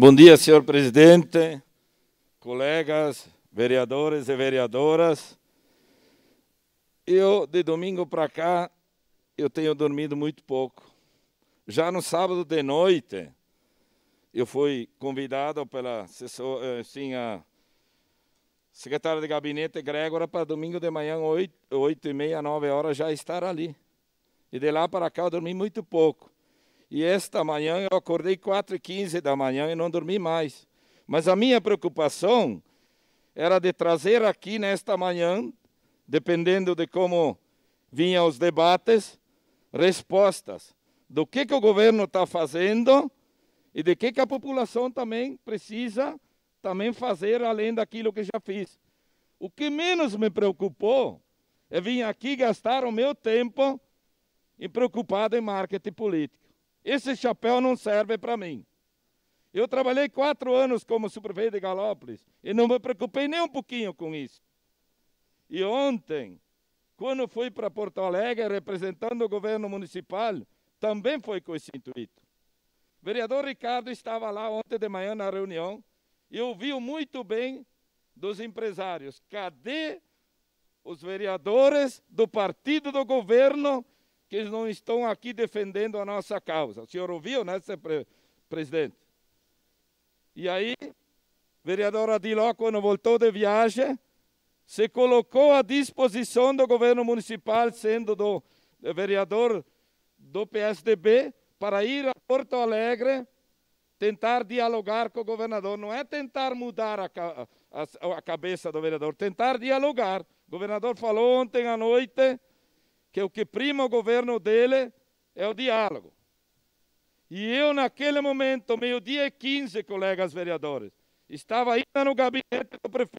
Bom dia, senhor presidente, colegas, vereadores e vereadoras. Eu, de domingo para cá, eu tenho dormido muito pouco. Já no sábado de noite, eu fui convidado pela assim, a secretária de gabinete Grégora para domingo de manhã, 8, 8 e meia, 9 horas, já estar ali. E de lá para cá eu dormi muito pouco. E esta manhã eu acordei 4 e 15 da manhã e não dormi mais. Mas a minha preocupação era de trazer aqui nesta manhã, dependendo de como vinham os debates, respostas do que, que o governo está fazendo e de que, que a população também precisa também fazer além daquilo que já fiz. O que menos me preocupou é vir aqui gastar o meu tempo e preocupado em marketing político. Esse chapéu não serve para mim. Eu trabalhei quatro anos como superprefeito de Galópolis e não me preocupei nem um pouquinho com isso. E ontem, quando fui para Porto Alegre representando o governo municipal, também foi com esse intuito. O vereador Ricardo estava lá ontem de manhã na reunião e ouviu muito bem dos empresários. Cadê os vereadores do partido do governo que eles não estão aqui defendendo a nossa causa. O senhor ouviu, né, presidente? E aí, vereadora Diló, quando voltou de viagem, se colocou à disposição do governo municipal, sendo do eh, vereador do PSDB, para ir a Porto Alegre tentar dialogar com o governador. Não é tentar mudar a, a, a cabeça do vereador, tentar dialogar. O governador falou ontem à noite que o que prima o governo dele é o diálogo. E eu, naquele momento, meio-dia e 15, colegas vereadores, estava ainda no gabinete do prefeito.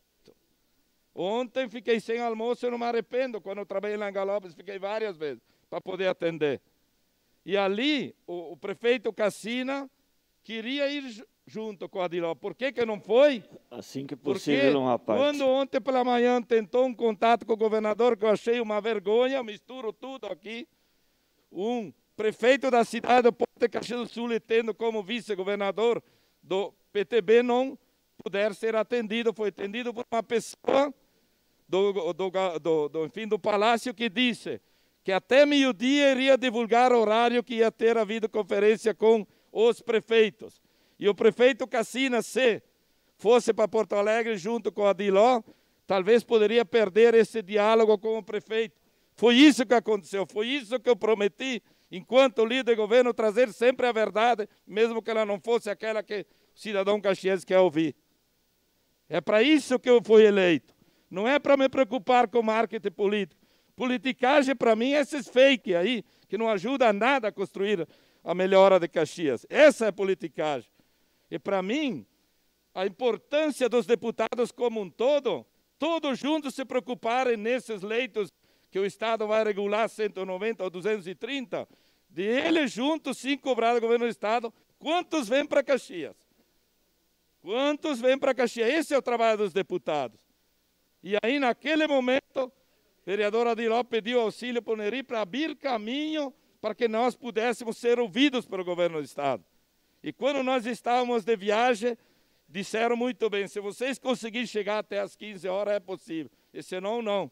Ontem fiquei sem almoço e não me arrependo. Quando eu trabalhei lá em Galópolis, fiquei várias vezes para poder atender. E ali, o, o prefeito Cassina queria ir junto com a Adiló. Por que, que não foi? Assim que possível, Porque rapaz. Quando ontem pela manhã tentou um contato com o governador, que eu achei uma vergonha, misturo tudo aqui. Um prefeito da cidade do Porto de Caxias do Sul e tendo como vice-governador do PTB não puder ser atendido. Foi atendido por uma pessoa do, do, do, do enfim, do palácio que disse que até meio-dia iria divulgar o horário que ia ter a videoconferência com os prefeitos e o prefeito Cassina C fosse para Porto Alegre junto com a Diló, talvez poderia perder esse diálogo com o prefeito. Foi isso que aconteceu, foi isso que eu prometi enquanto líder de governo, trazer sempre a verdade, mesmo que ela não fosse aquela que o cidadão caxiense quer ouvir. É para isso que eu fui eleito. Não é para me preocupar com marketing político. Politicagem, para mim, é esses fake aí, que não ajuda a nada a construir a melhora de Caxias. Essa é politicagem. E para mim, a importância dos deputados como um todo, todos juntos se preocuparem nesses leitos que o Estado vai regular 190 ou 230, de eles juntos sim cobrar o governo do Estado quantos vêm para Caxias. Quantos vêm para Caxias? Esse é o trabalho dos deputados. E aí, naquele momento, vereadora Adiló pediu auxílio para o Neri para abrir caminho para que nós pudéssemos ser ouvidos pelo governo do Estado. E quando nós estávamos de viagem, disseram muito bem: se vocês conseguirem chegar até as 15 horas, é possível, e senão, não.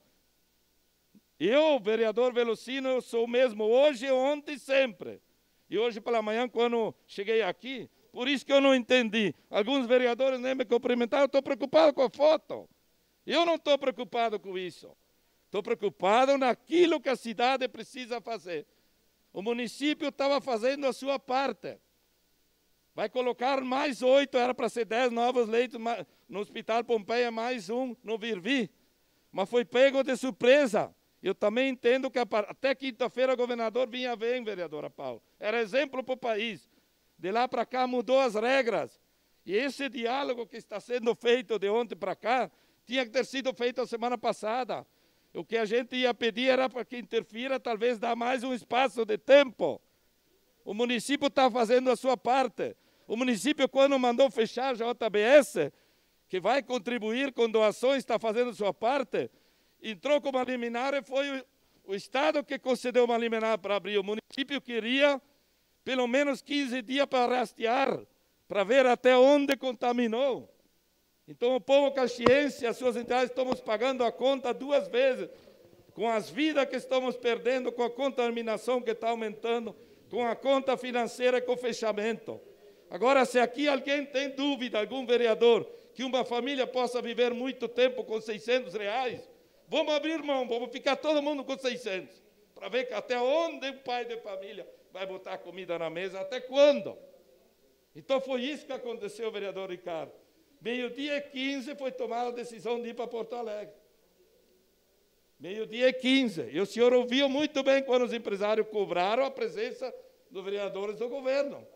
Eu, vereador Velocino, eu sou o mesmo hoje, ontem e sempre. E hoje pela manhã, quando cheguei aqui, por isso que eu não entendi. Alguns vereadores nem me cumprimentaram, eu estou preocupado com a foto. Eu não estou preocupado com isso. Estou preocupado naquilo que a cidade precisa fazer. O município estava fazendo a sua parte. Vai colocar mais oito, era para ser dez novos leitos no Hospital Pompeia, mais um no Virvi. Mas foi pego de surpresa. Eu também entendo que até quinta-feira o governador vinha ver, vereadora Paulo. Era exemplo para o país. De lá para cá mudou as regras. E esse diálogo que está sendo feito de ontem para cá tinha que ter sido feito a semana passada. O que a gente ia pedir era para que interfira, talvez dar mais um espaço de tempo. O município está fazendo a sua parte. O município, quando mandou fechar a JBS, que vai contribuir com doações, está fazendo sua parte, entrou com uma liminar e foi o, o Estado que concedeu uma liminar para abrir. O município queria pelo menos 15 dias para rastrear, para ver até onde contaminou. Então, o povo caxiense, as suas entidades, estamos pagando a conta duas vezes, com as vidas que estamos perdendo, com a contaminação que está aumentando, com a conta financeira e com o fechamento. Agora, se aqui alguém tem dúvida, algum vereador, que uma família possa viver muito tempo com 600 reais, vamos abrir mão, vamos ficar todo mundo com 600, para ver até onde o pai de família vai botar comida na mesa, até quando. Então foi isso que aconteceu, vereador Ricardo. Meio-dia 15 foi tomada a decisão de ir para Porto Alegre. Meio-dia 15. E o senhor ouviu muito bem quando os empresários cobraram a presença dos vereadores do governo.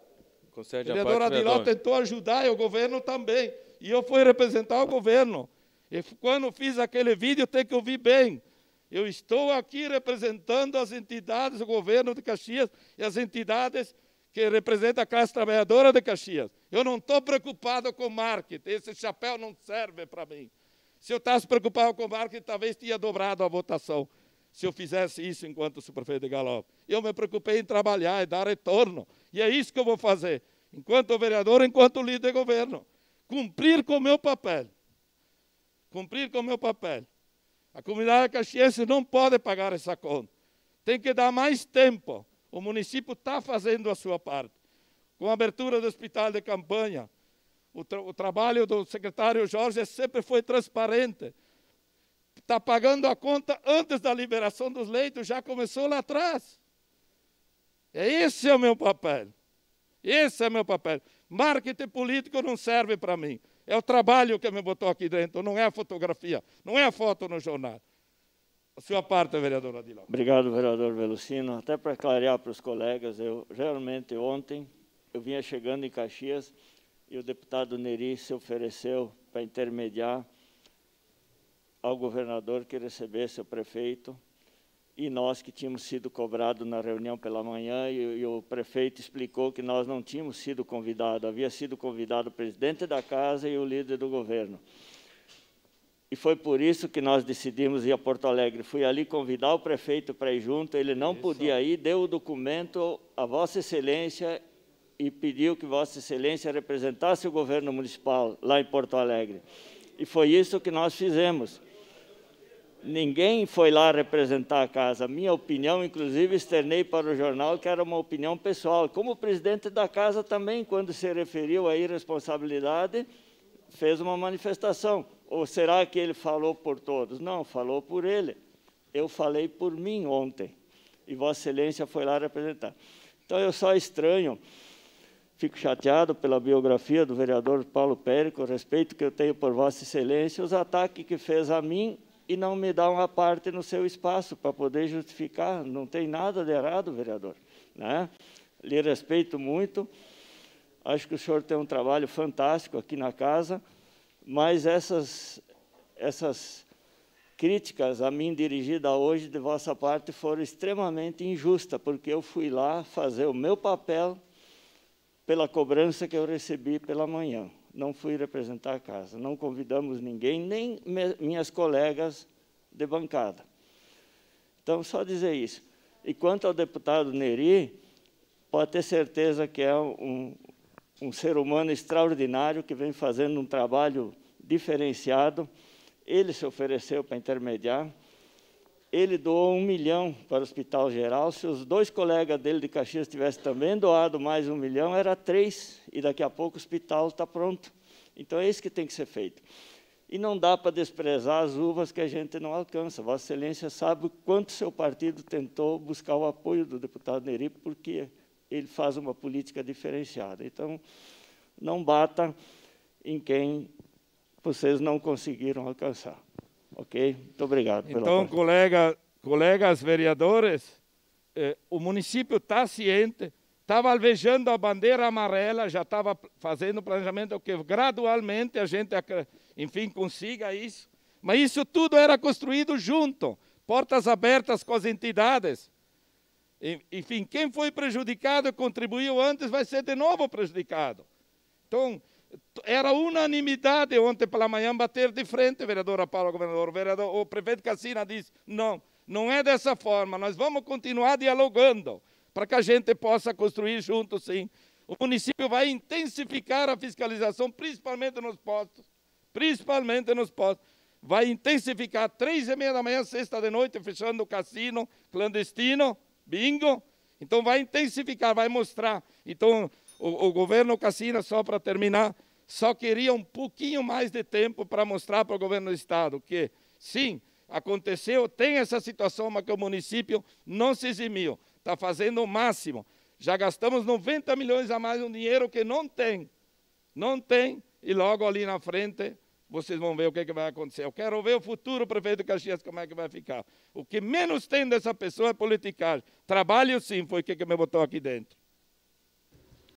Concede vereadora Adiló tentou ajudar e o governo também. E eu fui representar o governo. E quando fiz aquele vídeo, tem que ouvir bem. Eu estou aqui representando as entidades do governo de Caxias e as entidades que representam a classe trabalhadora de Caxias. Eu não estou preocupado com marketing, esse chapéu não serve para mim. Se eu estivesse preocupado com marketing, talvez tinha dobrado a votação se eu fizesse isso enquanto superfeito de Galope. Eu me preocupei em trabalhar e dar retorno. E é isso que eu vou fazer, enquanto vereador, enquanto líder de governo. Cumprir com o meu papel. Cumprir com o meu papel. A comunidade caxiense não pode pagar essa conta. Tem que dar mais tempo. O município está fazendo a sua parte. Com a abertura do hospital de campanha, o, tra o trabalho do secretário Jorge sempre foi transparente está pagando a conta antes da liberação dos leitos, já começou lá atrás. É, esse é o meu papel. Esse é o meu papel. Marketing político não serve para mim. É o trabalho que me botou aqui dentro, não é a fotografia, não é a foto no jornal. A sua parte, vereador Adilão. Obrigado, vereador Velucino. Até para clarear para os colegas, eu realmente ontem eu vinha chegando em Caxias e o deputado Neri se ofereceu para intermediar ao governador que recebesse o prefeito e nós que tínhamos sido cobrados na reunião pela manhã, e, e, o prefeito explicou que nós não tínhamos sido convidados, havia sido convidado o presidente da casa e o líder do governo. E foi por isso que nós decidimos ir a Porto Alegre. Fui ali convidar o prefeito para ir junto, ele não isso. podia ir, deu o documento a Vossa Excelência e pediu que Vossa Excelência representasse o governo municipal lá em Porto Alegre. E foi isso que nós fizemos ninguém foi lá representar a casa. Minha opinião, inclusive, externei para o jornal que era uma opinião pessoal. Como o presidente da casa também, quando se referiu à irresponsabilidade, fez uma manifestação. Ou será que ele falou por todos? Não, falou por ele. Eu falei por mim ontem. E Vossa Excelência foi lá representar. Então, eu só estranho, fico chateado pela biografia do vereador Paulo Périco, o respeito que eu tenho por Vossa Excelência, os ataques que fez a mim e não me dá uma parte no seu espaço para poder justificar. Não tem nada de errado, vereador. Né? Lhe respeito muito. Acho que o senhor tem um trabalho fantástico aqui na casa, mas essas, essas críticas a mim dirigida hoje de vossa parte foram extremamente injustas, porque eu fui lá fazer o meu papel pela cobrança que eu recebi pela manhã não fui representar a casa, não convidamos ninguém, nem minhas colegas de bancada. Então, só dizer isso. E quanto ao deputado Neri, pode ter certeza que é um, um ser humano extraordinário que vem fazendo um trabalho diferenciado. Ele se ofereceu para intermediar, ele doou um milhão para o Hospital Geral. Se os dois colegas dele de Caxias tivessem também doado mais um milhão, era três, e daqui a pouco o hospital está pronto. Então é isso que tem que ser feito. E não dá para desprezar as uvas que a gente não alcança. Vossa Excelência sabe o quanto seu partido tentou buscar o apoio do deputado Neri, porque ele faz uma política diferenciada. Então, não bata em quem vocês não conseguiram alcançar. Ok? Muito obrigado. Então, colega, colegas vereadores, eh, o município está ciente, estava alvejando a bandeira amarela, já estava fazendo planejamento que gradualmente a gente, enfim, consiga isso. Mas isso tudo era construído junto, portas abertas com as entidades. Enfim, quem foi prejudicado e contribuiu antes vai ser de novo prejudicado. Então, era unanimidade ontem pela manhã bater de frente, vereadora Paula, governador, o, vereador, o prefeito Cassina disse, não, não é dessa forma, nós vamos continuar dialogando para que a gente possa construir junto, sim. O município vai intensificar a fiscalização, principalmente nos postos, principalmente nos postos. Vai intensificar três e meia da manhã, sexta de noite, fechando o cassino clandestino, bingo. Então vai intensificar, vai mostrar. Então o, o governo Cassina, só para terminar, só queria um pouquinho mais de tempo para mostrar para o governo do Estado que, sim, aconteceu, tem essa situação, mas que o município não se eximiu, está fazendo o máximo. Já gastamos 90 milhões a mais um dinheiro que não tem. Não tem, e logo ali na frente vocês vão ver o que, é que vai acontecer. Eu quero ver o futuro prefeito Caxias, como é que vai ficar. O que menos tem dessa pessoa é politicar. Trabalho sim, foi o que, que me botou aqui dentro.